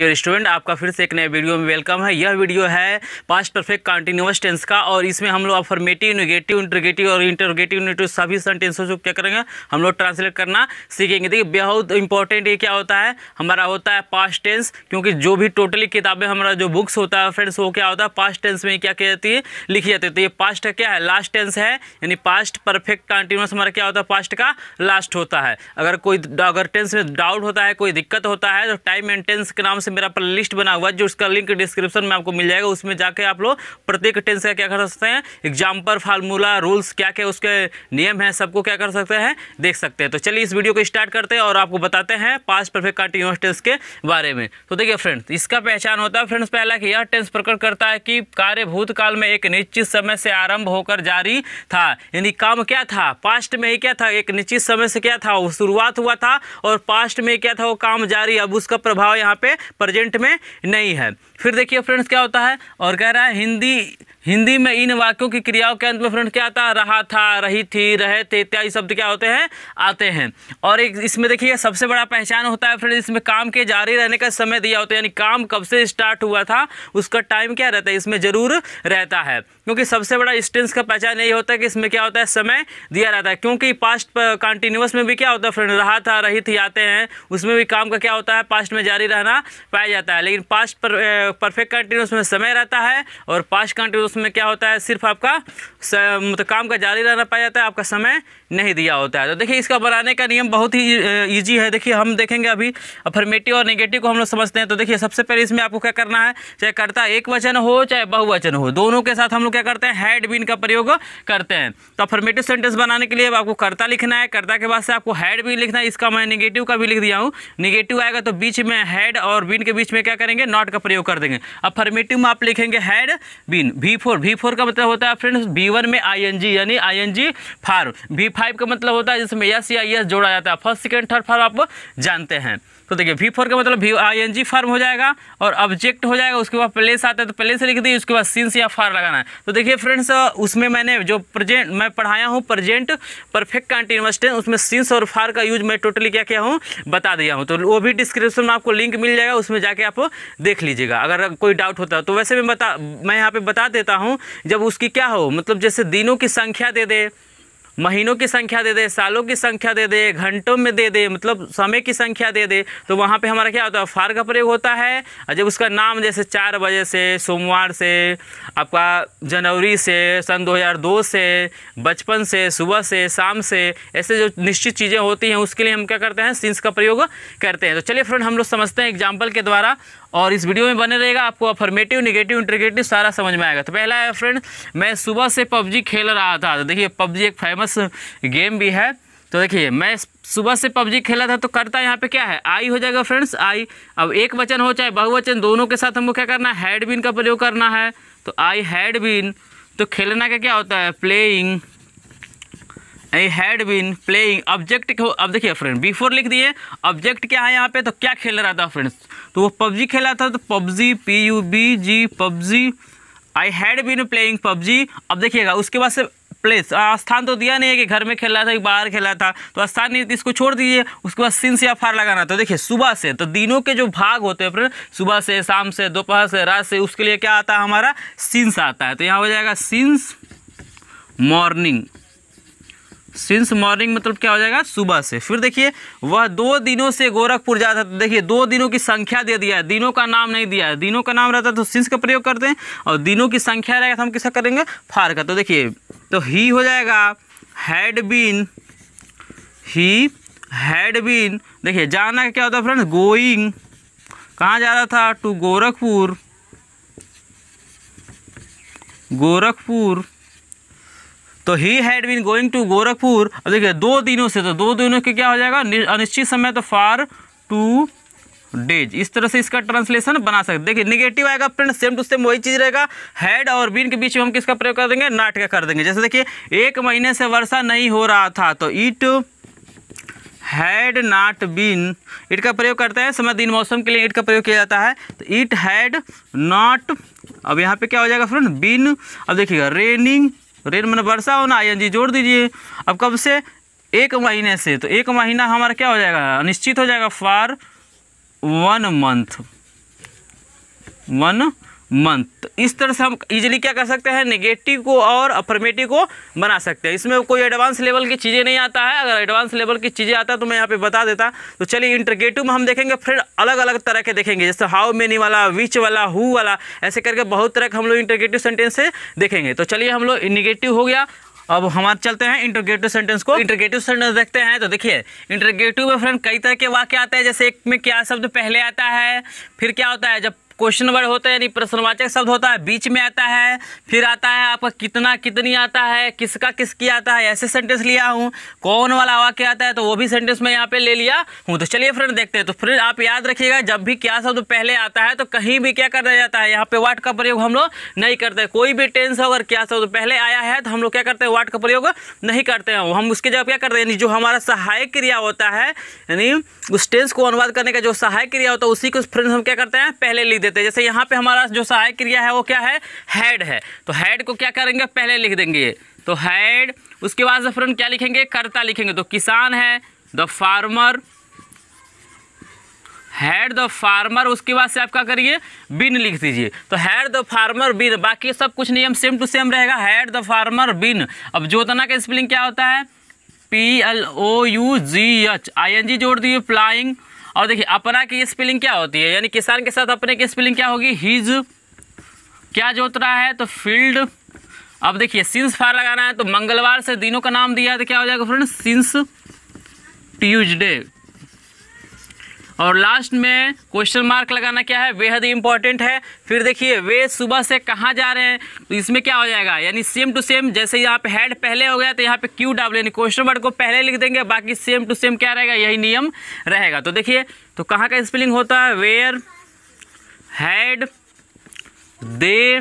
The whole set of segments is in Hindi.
डियर स्टूडेंट आपका फिर से एक नए वीडियो में वेलकम है यह वीडियो है पास्ट परफेक्ट कंटिन्यूस टेंस का और इसमें हम लोग अफर्मेटिव निगेटिव इंटरगेटिव और इंटरगेटिव नेगेटिव तो सभी सेंटेंसों को क्या करेंगे हम लोग ट्रांसलेट करना सीखेंगे देखिए बहुत इंपॉर्टेंट ये क्या होता है हमारा होता है पास्ट टेंस क्योंकि जो भी टोटली किताबें हमारा जो बुक्स होता है फ्रेंड्स वो क्या होता है पास्ट टेंस में क्या किया जाती है लिखी जाती है तो ये पास्ट क्या है लास्ट टेंस है यानी पास्ट परफेक्ट कंटिन्यूस हमारा क्या होता है पास्ट का लास्ट होता है अगर कोई अगर टेंस में डाउट होता है कोई दिक्कत होता है तो टाइम एंड टेंस के नाम से से मेरा प्ले लिस्ट बना हुआ है जो उसका लिंक डिस्क्रिप्शन में आपको मिल जाएगा उसमें जाके आप लोग प्रत्येक टेंस का क्या कर सकते हैं एग्जाम्पल फार्मूला रूल्स क्या क्या उसके नियम है सबको क्या कर सकते हैं देख सकते हैं तो चलिए इस वीडियो को स्टार्ट करते हैं और आपको बताते हैं पास्ट परफेक्ट कंटिन्यूस टेंस के बारे में तो देखिए फ्रेंड्स इसका पहचान होता है फ्रेंड्स पहला कि यह टेंस प्रकट करता है कि कार्य भूतकाल में एक निश्चित समय से आरंभ होकर जारी था यानी काम क्या था पास्ट में ही क्या था एक निश्चित समय से क्या था वो शुरुआत हुआ था और पास्ट में क्या था वो काम जारी अब उसका प्रभाव यहाँ पे प्रेजेंट में नहीं है फिर देखिए फ्रेंड्स क्या होता है और कह रहा है हिंदी हिंदी में इन वाक्यों की क्रियाओं के अंत में फ्रेंड्स क्या आता है रहा था रही थी रहे थे इत्यादि शब्द क्या होते हैं आते हैं और एक इसमें देखिए सबसे बड़ा पहचान होता है फ्रेंड्स इसमें काम के जारी रहने का समय दिया होता है यानी काम कब से स्टार्ट हुआ था उसका टाइम क्या रहता है इसमें ज़रूर रहता है क्योंकि सबसे बड़ा स्टेंस का पहचान यही होता है कि इसमें क्या होता है समय दिया रहता है क्योंकि पास्ट कंटिन्यूस में भी क्या होता है फ्रेंड रहा था रही थी आते हैं उसमें भी काम का क्या होता है पास्ट में जारी रहना पाया जाता है लेकिन पास्ट पर, परफेक्ट कंटिन्यूस में समय रहता है और पास्ट कंटिन्यूस में क्या होता है सिर्फ आपका मतलब काम का जारी रहना पाया जाता है आपका समय नहीं दिया होता है तो देखिए इसका बनाने का नियम बहुत ही ईजी है देखिए हम देखेंगे अभी अफर्मेटिव और नेगेटिव को हम लोग समझते हैं तो देखिए सबसे पहले इसमें आपको क्या करना है चाहे कर्ता एक वचन हो चाहे बहुवचन हो दोनों के साथ हम लोग क्या करते हैं हैड बिन का प्रयोग करते हैं तो अफर्मेटिव सेंटेंस बनाने के लिए आपको कर्ता लिखना है कर्ता के बाद से आपको हैड बिन लिखना है इसका मैं निगेटिव का भी लिख दिया हूँ निगेटिव आएगा तो बीच में हैड और बिन के बीच में क्या करेंगे नॉट का प्रयोग कर देंगे अफर्मेटिव में आप लिखेंगे had been V four V four का मतलब होता है फ्रेंड्स बी वन में आई एन जी यानी आई एन जी फार फाइव का मतलब होता है जिसमें यस या यस जोड़ा जाता है फर्स्ट सेकेंड थर्ड फॉर्म आप जानते हैं तो देखिए वी फोर का मतलब V I N G form हो जाएगा और ऑब्जेक्ट हो जाएगा उसके बाद प्लेस आता है तो प्लेस लिख दी उसके बाद सिंस या फार लगाना है तो देखिए फ्रेंड्स उसमें मैंने जो प्रेजेंट मैं पढ़ाया हूँ प्रेजेंट परफेक्ट कंटिन्यूस टेंस उसमें सिंस और फार का यूज मैं टोटली क्या क्या हूँ बता दिया हूँ तो वो भी डिस्क्रिप्शन में आपको लिंक मिल जाएगा उसमें जाके आप देख लीजिएगा अगर कोई डाउट होता है तो वैसे मैं बता मैं यहाँ पर बता देता हूँ जब उसकी क्या हो मतलब जैसे दिनों की संख्या दे दे महीनों की संख्या दे दे सालों की संख्या दे दे घंटों में दे दे मतलब समय की संख्या दे दे तो वहाँ पे हमारा क्या होता है फार का प्रयोग होता है जब उसका नाम जैसे चार बजे से सोमवार से आपका जनवरी से सन 2002 से बचपन से सुबह से शाम से ऐसे जो निश्चित चीज़ें होती हैं उसके लिए हम क्या करते हैं सिंस का प्रयोग करते हैं तो चलिए फ्रेंड हम लोग समझते हैं एग्जाम्पल के द्वारा और इस वीडियो में बने रहेगा आपको अफर्मेटिव निगेटिव इंटरगेटिव सारा समझ में आएगा तो पहला है फ्रेंड मैं सुबह से पबजी खेल रहा था तो देखिए पबजी एक फेमस गेम भी है तो देखिए मैं सुबह से पबजी खेला था तो करता यहाँ पे क्या है आई हो जाएगा फ्रेंड्स आई अब एक वचन हो चाहे बहुवचन दोनों के साथ हमको क्या करना है हैड बिन का प्रयोग करना है तो आई हैड बिन तो खेलना का क्या होता है playing I had been playing object अब देखिए फ्रेंड बिफोर लिख दिए ऑब्जेक्ट क्या है यहाँ पे तो क्या खेल रहा था फ्रेंड्स तो वो पबजी खेला था तो PUBG P U B G PUBG I had been playing PUBG अब देखिएगा उसके बाद से प्लेस स्थान तो दिया नहीं है कि घर में खेला था कि बाहर खेला था तो स्थान नहीं इसको छोड़ दीजिए उसके बाद सिंस या फार लगाना तो देखिए सुबह से तो दिनों के जो भाग होते हैं फिर सुबह से शाम से दोपहर से रात से उसके लिए क्या आता है हमारा सिंस आता है तो यहाँ हो जाएगा सिंस मॉर्निंग सिंस मॉर्निंग मतलब क्या हो जाएगा सुबह से फिर देखिए वह दो दिनों से गोरखपुर जाता था देखिए दो दिनों की संख्या दे दिया है दिनों का नाम नहीं दिया है दिनों का नाम रहता तो सिंस का प्रयोग करते हैं और दिनों की संख्या रहेगा तो हम किसका करेंगे फार का तो देखिए तो ही हो जाएगा had been he had been देखिए जाना क्या होता है फ्रेंड गोइंग कहाँ जा रहा था टू गोरखपुर गोरखपुर तो he had been going to Gorakhpur अब देखिए दो दिनों से तो दो दिनों के क्या हो जाएगा अनिश्चित समय तो फार टू डेज इस तरह से इसका ट्रांसलेशन बना सकते देखिए निगेटिव आएगा फ्रेंड सेम टू सेम वही चीज़ रहेगा हेड और बीन के बीच में हम किसका प्रयोग कर देंगे नाट का कर देंगे जैसे देखिए एक महीने से वर्षा नहीं हो रहा था तो it had not been it का प्रयोग करते हैं समय दिन मौसम के लिए इट का प्रयोग किया जाता है तो इट हैड नॉट अब यहाँ पे क्या हो जाएगा फ्रेंड बीन अब देखिएगा रेनिंग तो रेन मैंने वर्षा होना आई एन जी जोड़ दीजिए अब कब से एक महीने से तो एक महीना हमारा क्या हो जाएगा अनिश्चित हो जाएगा for one month one month तो इस तरह से हम इजीली क्या कर सकते हैं नेगेटिव को और अफर्मेटिव को बना सकते हैं इसमें कोई एडवांस लेवल की चीज़ें नहीं आता है अगर एडवांस लेवल की चीज़ें आता है तो मैं यहाँ पे बता देता तो चलिए इंटरगेटिव में हम देखेंगे फिर अलग अलग तरह के देखेंगे जैसे हाउ मेनी वाला विच वाला हु वाला ऐसे करके बहुत तरह के हम लोग इंटरगेटिव सेंटेंस से देखेंगे तो चलिए हम लोग निगेटिव हो गया अब हमारे चलते हैं इंटरगेटिव सेंटेंस को इंटरगेटिव सेंटेंस देखते हैं तो देखिए इंटरगेटिव में फ्रेंड कई तरह के वाक्य आते हैं जैसे एक में क्या शब्द पहले आता है फिर क्या होता है जब क्वेश्चन वर्ड होता है यानी प्रश्नवाचक शब्द होता है बीच में आता है फिर आता है आपका कितना कितनी आता है किसका किसकी आता है ऐसे सेंटेंस लिया हूँ कौन वाला वाक्य आता है तो वो भी सेंटेंस मैं यहाँ पे ले लिया हूँ तो चलिए फ्रेंड देखते हैं तो फ्रेंड आप याद रखिएगा जब भी क्या शब्द पहले आता है तो कहीं भी क्या कर जाता है यहाँ पे वाट का प्रयोग हम लोग नहीं करते कोई भी टेंस अगर क्या शब्द पहले आया है तो हम लोग क्या करते हैं वाट का प्रयोग नहीं करते हैं हम उसके जब क्या करते हैं जो हमारा सहायक क्रिया होता है यानी उस टेंस को अनुवाद करने का जो सहायक क्रिया होता है उसी को फ्रेंड्स हम क्या करते हैं पहले लिख देते हैं जैसे यहाँ पे हमारा जो सहायक क्रिया है वो क्या है हेड है तो हेड को क्या करेंगे पहले लिख देंगे तो हेड उसके बाद फ्रेंड क्या लिखेंगे कर्ता लिखेंगे तो किसान है the farmer had the farmer उसके बाद से आप क्या करिए बिन लिख दीजिए तो हैड द फार्मर बिन बाकी सब कुछ नियम सेम टू सेम रहेगा हैड द फार्मर बिन अब जोतना का स्पेलिंग क्या होता है P L O U G H I N G जोड़ दीजिए प्लाइंग और देखिए अपना की स्पेलिंग क्या होती है यानी किसान के साथ अपने की स्पेलिंग क्या होगी हिज क्या जोत रहा है तो फील्ड अब देखिए सिंस फार लगाना है तो मंगलवार से दिनों का नाम दिया है तो क्या हो जाएगा फ्रेंड सिंस ट्यूजडे और लास्ट में क्वेश्चन मार्क लगाना क्या है बेहद इंपॉर्टेंट है फिर देखिए वे सुबह से कहाँ जा रहे हैं तो इसमें क्या हो जाएगा यानी सेम टू सेम जैसे यहाँ पे हेड पहले हो गया तो यहाँ पे क्यू डब्ल्यू यानी क्वेश्चन वर्ड को पहले लिख देंगे बाकी सेम टू सेम क्या रहेगा यही नियम रहेगा तो देखिए तो कहाँ का स्पेलिंग होता है वेयर हैड दे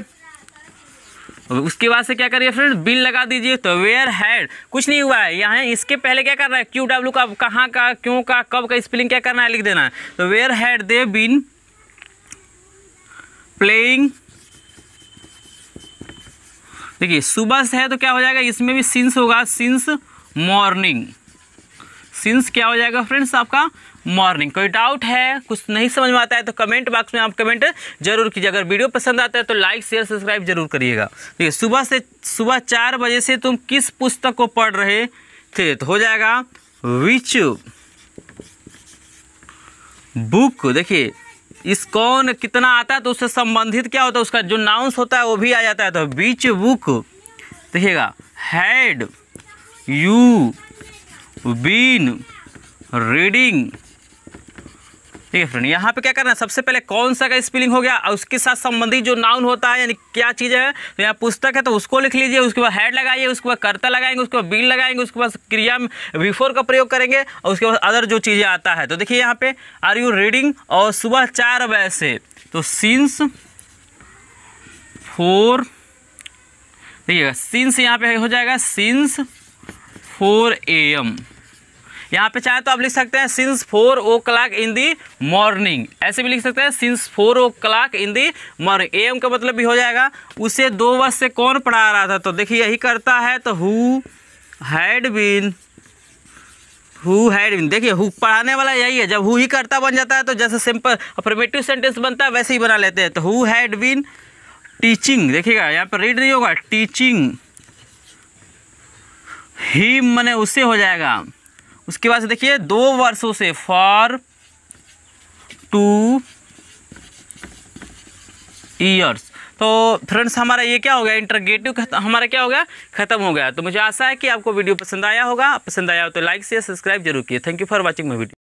उसके बाद से क्या करिए फ्रेंड बिन लगा दीजिए तो वेयर हैड कुछ नहीं हुआ है यहाँ इसके पहले क्या करना है क्यू डब्ल्यू का कहाँ का क्यों का कब का स्पेलिंग क्या करना है लिख देना है तो where had they been playing देखिए सुबह से है तो क्या हो जाएगा इसमें भी सिंस होगा सिंस मॉर्निंग सिंस क्या हो जाएगा फ्रेंड्स आपका मॉर्निंग कोई डाउट है कुछ नहीं समझ में आता है तो कमेंट बॉक्स में आप कमेंट जरूर कीजिए अगर वीडियो पसंद आता है तो लाइक शेयर सब्सक्राइब जरूर करिएगा देखिए सुबह से सुबह चार बजे से तुम किस पुस्तक को पढ़ रहे थे तो हो जाएगा विच बुक देखिए इस कौन कितना आता है तो उससे संबंधित क्या होता है उसका जो नाउंस होता है वो भी आ जाता है तो बीच बुक देखिएगा हैड यू बीन रीडिंग ठीक है फ्रेंड यहाँ पे क्या करना है सबसे पहले कौन सा का स्पेलिंग हो गया और उसके साथ संबंधित जो नाउन होता है यानी क्या चीज़ है तो यहाँ पुस्तक है तो उसको लिख लीजिए उसके बाद हेड लगाइए उसके बाद कर्ता लगाएंगे उसके बाद बीन लगाएंगे उसके बाद क्रिया बिफोर का प्रयोग करेंगे और उसके बाद अदर जो चीज़ें आता है तो देखिए यहाँ पे आर यू रीडिंग और सुबह चार बजे से तो सिंस फोर देखिएगा सिंस यहाँ पे हो जाएगा सिंस फोर ए एम यहाँ पे चाहे तो आप लिख सकते हैं since four o'clock in the morning ऐसे भी लिख सकते हैं since four o'clock in the morning A M का मतलब भी हो जाएगा उसे दो वर्ष से कौन पढ़ा रहा था तो देखिए यही करता है तो who had been who had been देखिए हु पढ़ाने वाला यही है जब हु ही करता बन जाता है तो जैसे सिंपल अफर्मेटिव सेंटेंस बनता है वैसे ही बना लेते हैं तो हु हैड बीन टीचिंग देखिएगा यहाँ पर रीड नहीं होगा टीचिंग ही मैंने उससे हो जाएगा उसके बाद देखिए दो वर्षों से फॉर टू ईयर्स तो फ्रेंड्स हमारा ये क्या हो गया इंटरगेटिव हमारा क्या हो गया खत्म हो गया तो मुझे आशा है कि आपको वीडियो पसंद आया होगा पसंद आया हो तो लाइक शेयर सब्सक्राइब जरूर किए thank you for watching my video